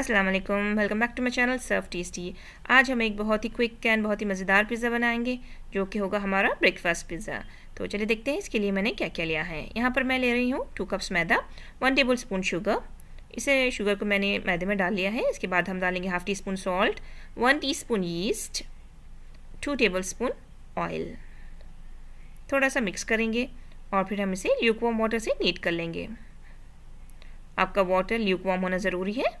अस्सलाम वालेकुम welcome back to my channel serve tasty आज हम एक बहुत ही क्विक एंड बहुत ही मज़ेदार पिज़्ज़ा बनाएंगे जो कि होगा हमारा ब्रेकफास्ट पिज़्ज़ा तो चलिए देखते हैं इसके लिए मैंने क्या क्या लिया है यहाँ पर मैं ले रही हूँ टू कप्स मैदा वन टेबल स्पून शुगर इसे शुगर को मैंने मैदे में डाल लिया है इसके बाद हम डालेंगे half teaspoon salt one teaspoon yeast two tablespoon oil थोड़ा सा मिक्स करेंगे और फिर हम इसे ल्यूकवाम वाटर से नीट कर लेंगे आपका वाटर ल्यूकवाम होना ज़रूरी है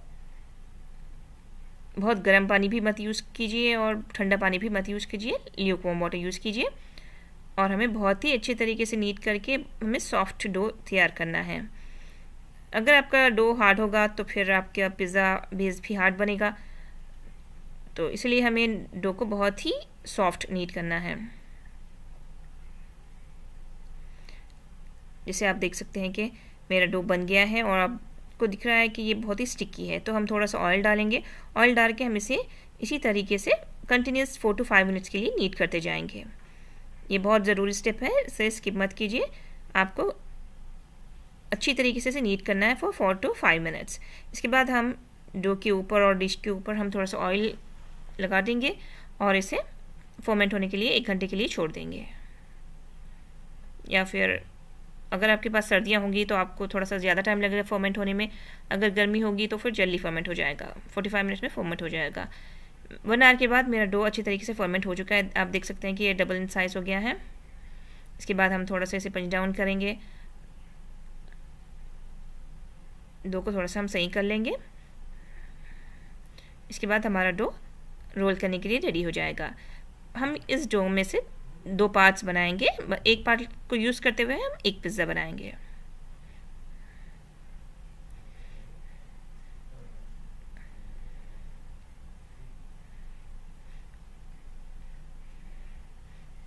बहुत गर्म पानी भी मत यूज़ कीजिए और ठंडा पानी भी मत यूज़ कीजिए ल्यूकवॉम वाटर यूज़ कीजिए और हमें बहुत ही अच्छे तरीके से नीट करके हमें सॉफ्ट डो तैयार करना है अगर आपका डो हार्ड होगा तो फिर आपका पिज़्ज़ा बेस भी हार्ड बनेगा तो इसलिए हमें डो को बहुत ही सॉफ्ट नीट करना है जैसे आप देख सकते हैं कि मेरा डो बन गया है और अब आपको दिख रहा है कि ये बहुत ही स्टिकी है तो हम थोड़ा सा ऑयल डालेंगे ऑयल डाल के हम इसे इसी तरीके से continuous four to five minutes के लिए नीट करते जाएंगे ये बहुत ज़रूरी स्टेप है इसे स्किप मत कीजिए आपको अच्छी तरीके से इसे नीट करना है for four to five minutes इसके बाद हम डो के ऊपर और डिश के ऊपर हम थोड़ा सा ऑयल लगा देंगे और इसे फोमेंट होने के लिए एक घंटे के लिए छोड़ देंगे या फिर अगर आपके पास सर्दियाँ होंगी तो आपको थोड़ा सा ज़्यादा टाइम लगेगा फर्मेंट होने में अगर गर्मी होगी तो फिर जल्दी फर्मेंट हो जाएगा फोर्टी फाइव मिनट्स में फर्मेंट हो जाएगा वन आवर के बाद मेरा डो अच्छी तरीके से फर्मेंट हो चुका है आप देख सकते हैं कि ये डबल इन साइज़ हो गया है इसके बाद हम थोड़ा सा इसे पंच डाउन करेंगे डो को थोड़ा सा हम सही कर लेंगे इसके बाद हमारा डो रोल करने के लिए रेडी हो जाएगा हम इस डो में से दो पार्ट्स बनाएंगे एक पार्ट को यूज़ करते हुए हम एक पिज़्ज़ा बनाएंगे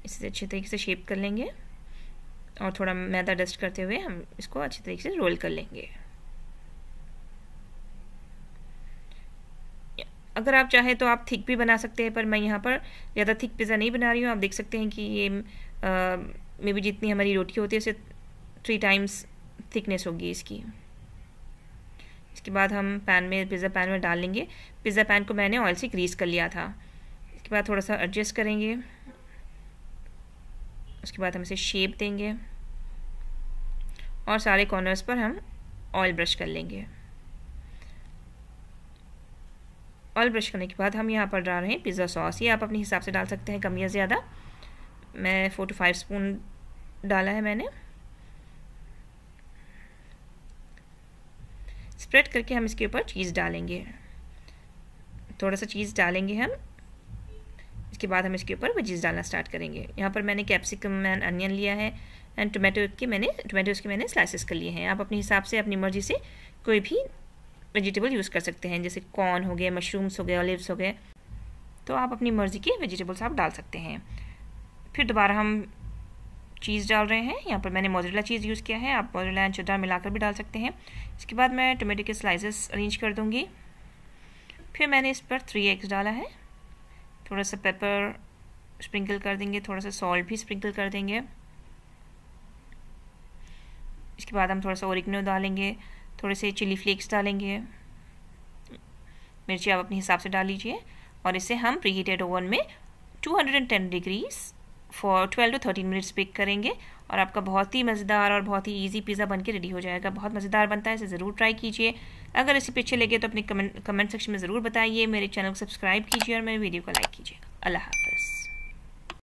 इसे अच्छे तरीके से शेप कर लेंगे और थोड़ा मैदा डस्ट करते हुए हम इसको अच्छे तरीके से रोल कर लेंगे अगर आप चाहें तो आप थिक भी बना सकते हैं पर मैं यहाँ पर ज़्यादा थिक पिज़्ज़ा नहीं बना रही हूँ आप देख सकते हैं कि ये मे भी जितनी हमारी रोटी होती है उसे थ्री टाइम्स थिकनेस होगी इसकी इसके बाद हम पैन में पिज़्ज़ा पैन में डाल लेंगे पिज़्ज़ा पैन को मैंने ऑयल से ग्रीस कर लिया था इसके बाद थोड़ा सा एडजस्ट करेंगे उसके बाद हम इसे शेप देंगे और सारे कॉर्नर्स पर हम ऑयल ब्रश कर लेंगे ऑयल ब्रश करने के बाद हम यहाँ पर डाल रहे हैं पिज़्ज़ा सॉस ये आप अपने हिसाब से डाल सकते हैं कम या ज़्यादा मैं फोर टू फाइव स्पून डाला है मैंने स्प्रेड करके हम इसके ऊपर चीज़ डालेंगे थोड़ा सा चीज़ डालेंगे हम इसके बाद हम इसके ऊपर चीज़ डालना स्टार्ट करेंगे यहाँ पर मैंने कैप्सिकम एंड अनियन लिया है एंड टोमेटो के मैंने टोमेटोज़ के मैंने स्लाइसिस कर लिए हैं आप अपने हिसाब से अपनी मर्ज़ी से कोई भी वेजिटेबल यूज़ कर सकते हैं जैसे कॉर्न हो गए मशरूम्स हो गए ऑलिव्स हो गए तो आप अपनी मर्ज़ी के वेजिटेबल्स आप डाल सकते हैं फिर दोबारा हम चीज़ डाल रहे हैं यहाँ पर मैंने मोजरेला चीज़ यूज़ किया है आप मोजरेला एंड चौदह मिलाकर भी डाल सकते हैं इसके बाद मैं टोमेटो के स्लाइसेस अरेंज कर दूँगी फिर मैंने इस पर थ्री एग्स डाला है थोड़ा सा पेपर स्प्रिंकल कर देंगे थोड़ा सा सॉल्ट भी स्प्रिंकल कर देंगे इसके बाद हम थोड़ा सा ओरिगनो डालेंगे थोड़े से चिली फ्लेक्स डालेंगे मिर्ची आप अपने हिसाब से डाल लीजिए और इसे हम प्री हीटेड ओवन में 210 degrees for 12 to 13 minutes bake करेंगे और आपका बहुत ही मज़ेदार और बहुत ही इजी पिज़्ज़ा बनके रेडी हो जाएगा बहुत मज़ेदार बनता है इसे ज़रूर ट्राई कीजिए अगर इसे पीछे लगे तो अपने कमेंट कमेंट सेक्शन में ज़रूर बताइए मेरे चैनल को सब्सक्राइब कीजिए और मेरे वीडियो को लाइक कीजिए अल्लाह हाफ़